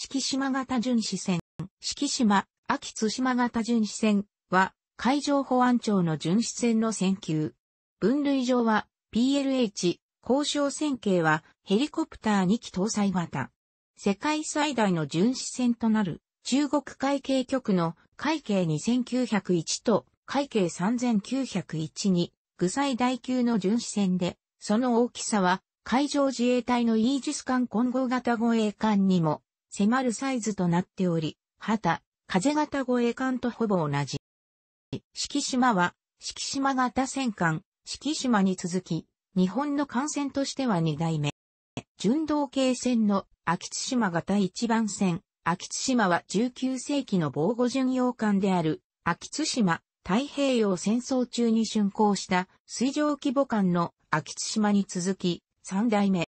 四季島型巡視船、四季島、秋津島型巡視船は、海上保安庁の巡視船の船級。分類上は、PLH、交渉船系は、ヘリコプター2機搭載型。世界最大の巡視船となる、中国海警局の海警2901と海警3901に、具災第級の巡視船で、その大きさは、海上自衛隊のイージス艦混合型護衛艦にも迫るサイズとなっており、旗、風型護衛艦とほぼ同じ。四季島は、四季島型戦艦、季島に続き、日本の艦船としては2代目。純道系船の秋津島型1番船、秋津島は19世紀の防護巡洋艦である、秋津島、太平洋戦争中に竣工した水上規模艦の秋津島に続き、3代目。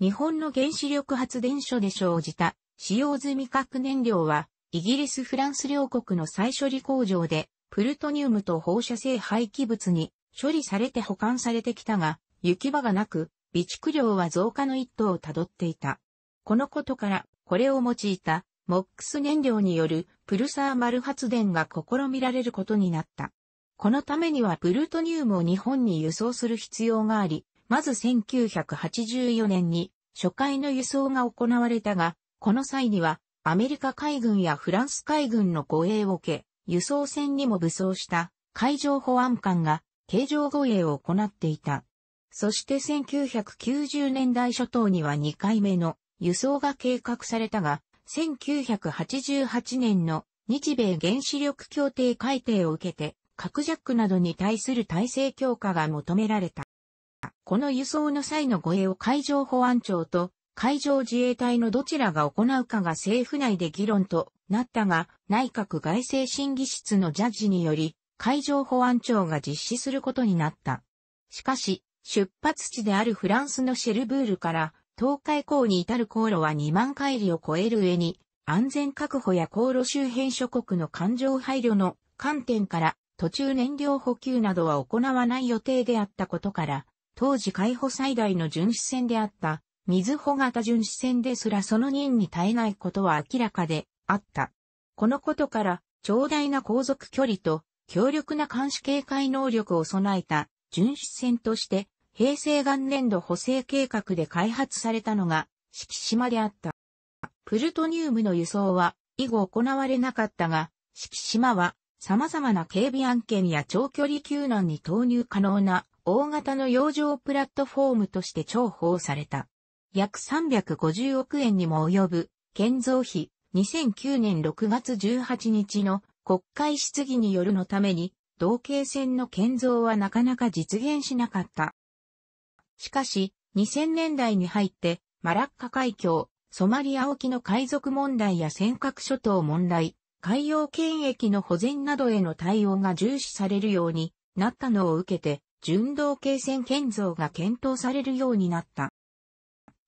日本の原子力発電所で生じた使用済み核燃料は、イギリス・フランス両国の再処理工場で、プルトニウムと放射性廃棄物に処理されて保管されてきたが、行き場がなく、備蓄量は増加の一途をたどっていた。このことから、これを用いた、モックス燃料によるプルサーマル発電が試みられることになった。このためにはプルトニウムを日本に輸送する必要があり、まず1984年に初回の輸送が行われたが、この際にはアメリカ海軍やフランス海軍の護衛を受け、輸送船にも武装した海上保安官が形状護衛を行っていた。そして1990年代初頭には2回目の輸送が計画されたが、1988年の日米原子力協定改定を受けて、核ジャックなどに対する体制強化が求められた。この輸送の際の護衛を海上保安庁と海上自衛隊のどちらが行うかが政府内で議論となったが、内閣外政審議室のジャッジにより、海上保安庁が実施することになった。しかし、出発地であるフランスのシェルブールから、東海港に至る航路は2万海里を超える上に、安全確保や航路周辺諸国の環状配慮の観点から、途中燃料補給などは行わない予定であったことから、当時海保最大の巡視船であった、水穂型巡視船ですらその任に耐えないことは明らかであった。このことから、長大な航続距離と強力な監視警戒能力を備えた巡視船として、平成元年度補正計画で開発されたのが、四季島であった。プルトニウムの輸送は、以後行われなかったが、四季島は、様々な警備案件や長距離救難に投入可能な大型の洋上プラットフォームとして重宝された。約350億円にも及ぶ建造費2009年6月18日の国会質疑によるのために同型船の建造はなかなか実現しなかった。しかし2000年代に入ってマラッカ海峡、ソマリア沖の海賊問題や尖閣諸島問題、海洋権益の保全などへの対応が重視されるようになったのを受けて純道系船建造が検討されるようになった。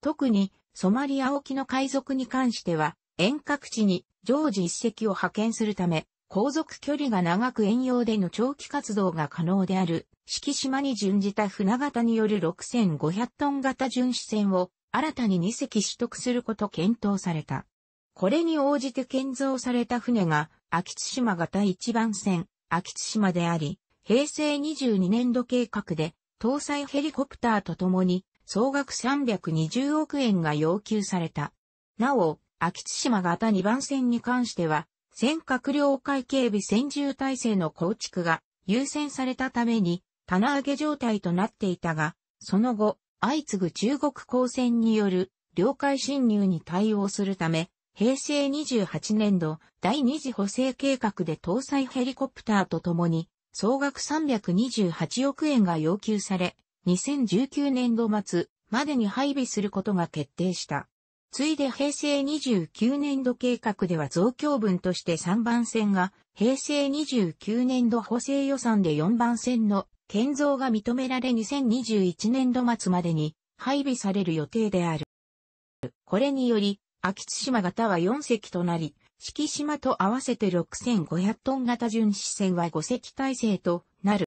特に、ソマリア沖の海賊に関しては、遠隔地に常時一隻を派遣するため、航続距離が長く遠洋での長期活動が可能である、四季島に準じた船型による6500トン型巡視船を新たに2隻取得すること検討された。これに応じて建造された船が、秋津島型一番船、秋津島であり、平成22年度計画で、搭載ヘリコプターと共に、総額320億円が要求された。なお、秋津島型2番線に関しては、尖閣領海警備専従体制の構築が優先されたために、棚上げ状態となっていたが、その後、相次ぐ中国公船による領海侵入に対応するため、平成28年度第二次補正計画で搭載ヘリコプターと共に総額328億円が要求され、2019年度末までに配備することが決定した。ついで平成29年度計画では増強分として3番線が、平成29年度補正予算で4番線の建造が認められ2021年度末までに配備される予定である。これにより、秋津島型は4隻となり、四季島と合わせて6500トン型巡視船は5隻体制となる。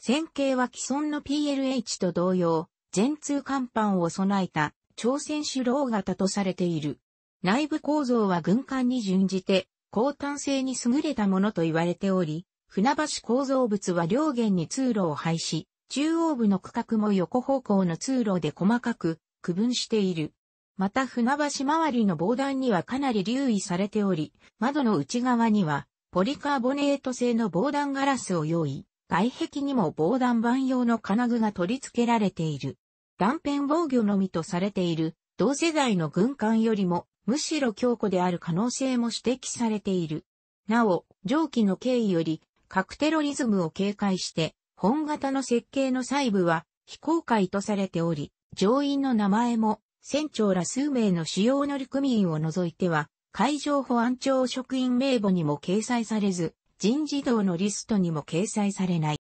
船形は既存の PLH と同様、全通甲板を備えた朝鮮主老型とされている。内部構造は軍艦に準じて、高単性に優れたものと言われており、船橋構造物は両舷に通路を配し、中央部の区画も横方向の通路で細かく区分している。また船橋周りの防弾にはかなり留意されており、窓の内側にはポリカーボネート製の防弾ガラスを用意、外壁にも防弾板用の金具が取り付けられている。断片防御のみとされている同世代の軍艦よりもむしろ強固である可能性も指摘されている。なお、上記の経緯より核テロリズムを警戒して本型の設計の細部は非公開とされており、乗員の名前も船長ら数名の主要乗組員を除いては、海上保安庁職員名簿にも掲載されず、人事堂のリストにも掲載されない。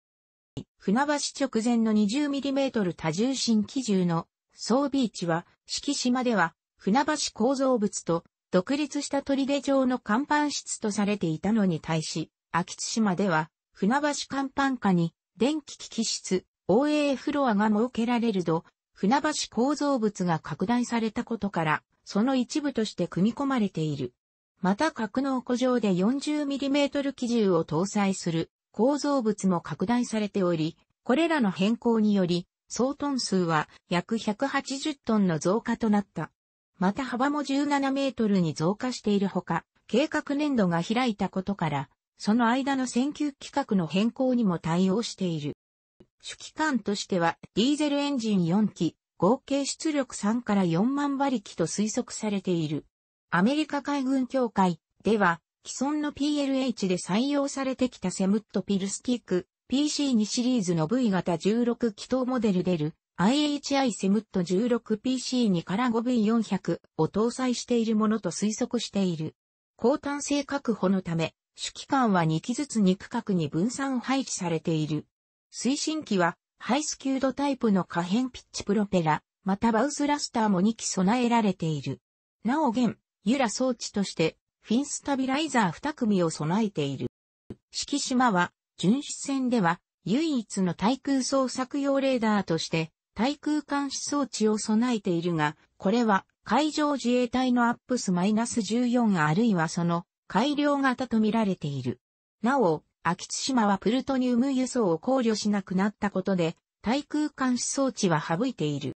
船橋直前の 20mm 多重新機銃の装備位置は、敷島では、船橋構造物と独立した砦状の甲板室とされていたのに対し、秋津島では、船橋甲板下に電気機器室、OA フロアが設けられると、船橋構造物が拡大されたことから、その一部として組み込まれている。また格納庫上で 40mm 機銃を搭載する構造物も拡大されており、これらの変更により、総トン数は約180トンの増加となった。また幅も17メートルに増加しているほか、計画年度が開いたことから、その間の選挙規格の変更にも対応している。主機関としてはディーゼルエンジン4機、合計出力3から4万馬力と推測されている。アメリカ海軍協会では、既存の PLH で採用されてきたセムットピルスティック PC2 シリーズの V 型16気筒モデルでる IHI セムット 16PC2 から 5V400 を搭載しているものと推測している。高単性確保のため、主機関は2機ずつ2区画に分散配置されている。推進機は、ハイスキュードタイプの可変ピッチプロペラ、またバウスラスターも2機備えられている。なお現、ユラ装置として、フィンスタビライザー2組を備えている。敷島は、巡視船では、唯一の対空捜索用レーダーとして、対空監視装置を備えているが、これは海上自衛隊のアップス -14 あるいはその改良型と見られている。なお、秋津島はプルトニウム輸送を考慮しなくなったことで、対空監視装置は省いている。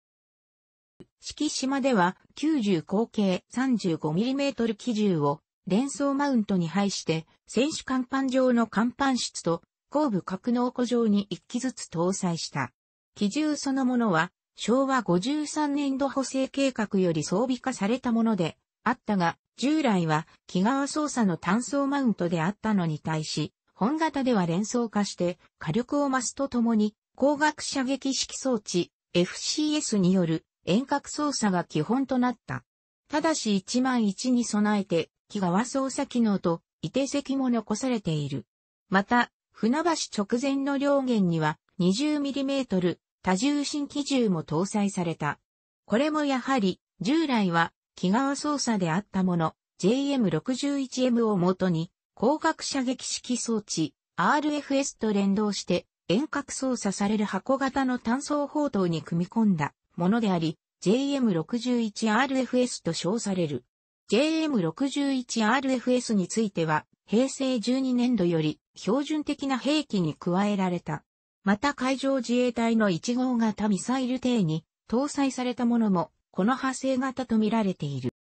敷島では90口径 35mm 機銃を連装マウントに配して、選手甲板上の甲板室と後部格納庫上に一機ずつ搭載した。機銃そのものは昭和53年度補正計画より装備化されたものであったが、従来は木側操作の単装マウントであったのに対し、本型では連想化して火力を増すとともに光学射撃式装置 FCS による遠隔操作が基本となった。ただし1万1に備えて木側操作機能と移転席も残されている。また、船橋直前の両舷には 20mm 多重新機銃も搭載された。これもやはり従来は木側操作であったもの JM61M を元に光学射撃式装置 RFS と連動して遠隔操作される箱型の単装砲塔に組み込んだものであり、JM61RFS と称される。JM61RFS については、平成12年度より標準的な兵器に加えられた。また海上自衛隊の1号型ミサイル艇に搭載されたものも、この派生型とみられている。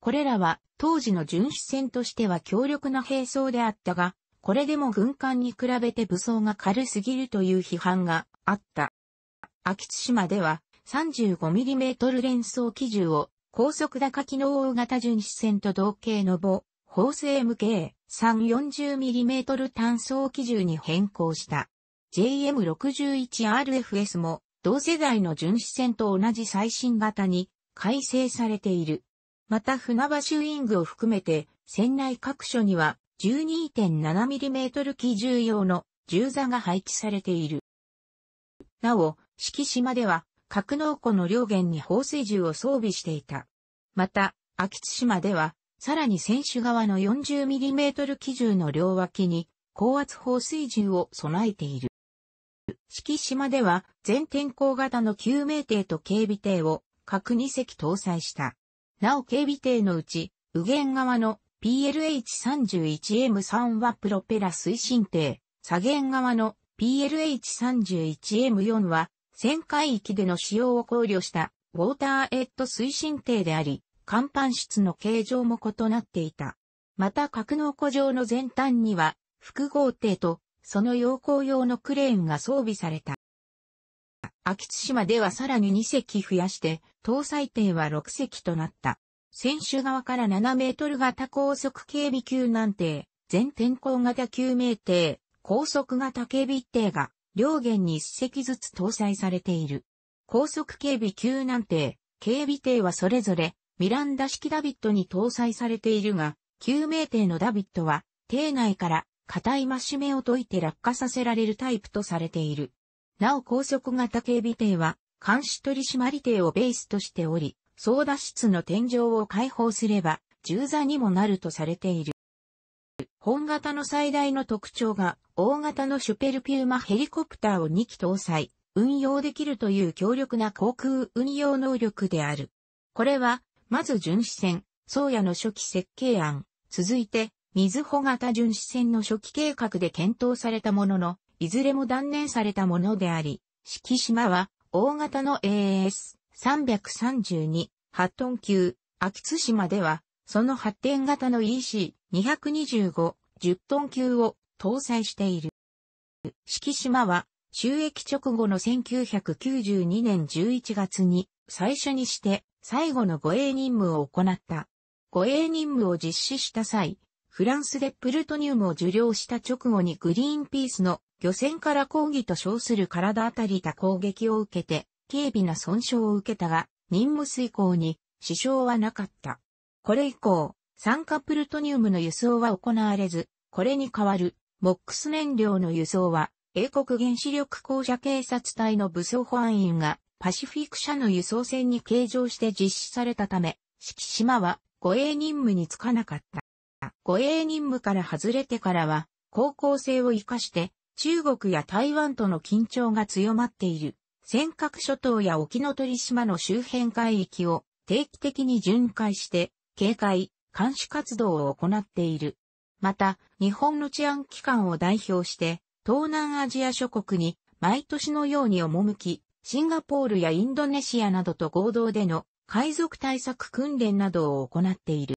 これらは当時の巡視船としては強力な兵装であったが、これでも軍艦に比べて武装が軽すぎるという批判があった。秋津島では 35mm 連装機銃を高速高機能大型巡視船と同型の母、法制無形 340mm 単装機銃に変更した。JM61RFS も同世代の巡視船と同じ最新型に改正されている。また船橋ウィングを含めて、船内各所には 12.7mm 機銃用の銃座が配置されている。なお、敷島では、格納庫の両舷に放水銃を装備していた。また、秋津島では、さらに船首側の 40mm 機銃の両脇に、高圧放水銃を備えている。敷島では、全天候型の救命艇と警備艇を、各2隻搭載した。なお警備艇のうち、右舷側の PLH31M3 はプロペラ推進艇、左舷側の PLH31M4 は、旋回域での使用を考慮したウォーターエッド推進艇であり、甲板室の形状も異なっていた。また格納庫上の前端には複合艇とその要光用のクレーンが装備された。秋津島ではさらに2隻増やして、搭載艇は6隻となった。選手側から7メートル型高速警備級難艇、全天候型救命艇、高速型警備艇が、両舷に1隻ずつ搭載されている。高速警備級難艇、警備艇はそれぞれ、ミランダ式ダビットに搭載されているが、救命艇のダビットは、艇内から硬い増し目を解いて落下させられるタイプとされている。なお高速型警備艇は、監視取締艇をベースとしており、操舵室の天井を開放すれば、重座にもなるとされている。本型の最大の特徴が、大型のシュペルピューマヘリコプターを2機搭載、運用できるという強力な航空運用能力である。これは、まず巡視船、宗谷の初期設計案、続いて、水穂型巡視船の初期計画で検討されたものの、いずれも断念されたものであり、敷島は、大型の AS332、8トン級、秋津島では、その発展型の EC225、10トン級を搭載している。敷島は、収益直後の1992年11月に、最初にして、最後の護衛任務を行った。護衛任務を実施した際、フランスでプルトニウムを受領した直後にグリーンピースの漁船から抗議と称する体当たりた攻撃を受けて、軽微な損傷を受けたが、任務遂行に支障はなかった。これ以降、酸化プルトニウムの輸送は行われず、これに代わる、モックス燃料の輸送は、英国原子力公社警察隊の武装保安員が、パシフィック社の輸送船に計上して実施されたため、四季島は護衛任務につかなかった。護衛任務から外れてからは、高校生を活かして、中国や台湾との緊張が強まっている、尖閣諸島や沖ノ鳥島の周辺海域を定期的に巡回して、警戒、監視活動を行っている。また、日本の治安機関を代表して、東南アジア諸国に毎年のように赴き、シンガポールやインドネシアなどと合同での海賊対策訓練などを行っている。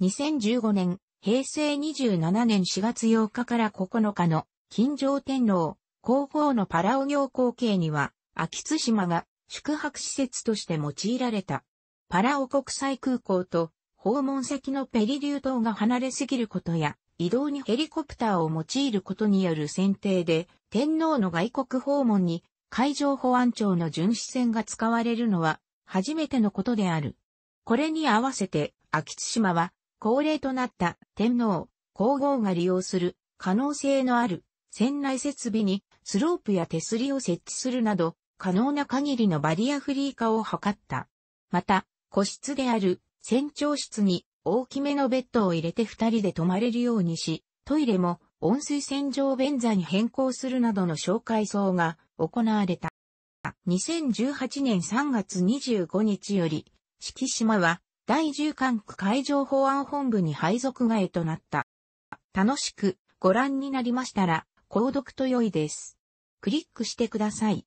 2015年、平成27年4月8日から9日の、金城天皇、皇后のパラオ行光景には、秋津島が宿泊施設として用いられた。パラオ国際空港と訪問先のペリリュー島が離れすぎることや、移動にヘリコプターを用いることによる選定で、天皇の外国訪問に海上保安庁の巡視船が使われるのは初めてのことである。これに合わせて、秋津島は高齢となった天皇、皇后が利用する可能性のある船内設備にスロープや手すりを設置するなど可能な限りのバリアフリー化を図った。また、個室である船長室に大きめのベッドを入れて二人で泊まれるようにし、トイレも温水洗浄便座に変更するなどの紹介層が行われた。2018年3月25日より、四季島は第10管区海上保安本部に配属外となった。楽しくご覧になりましたら、購読と良いです。クリックしてください。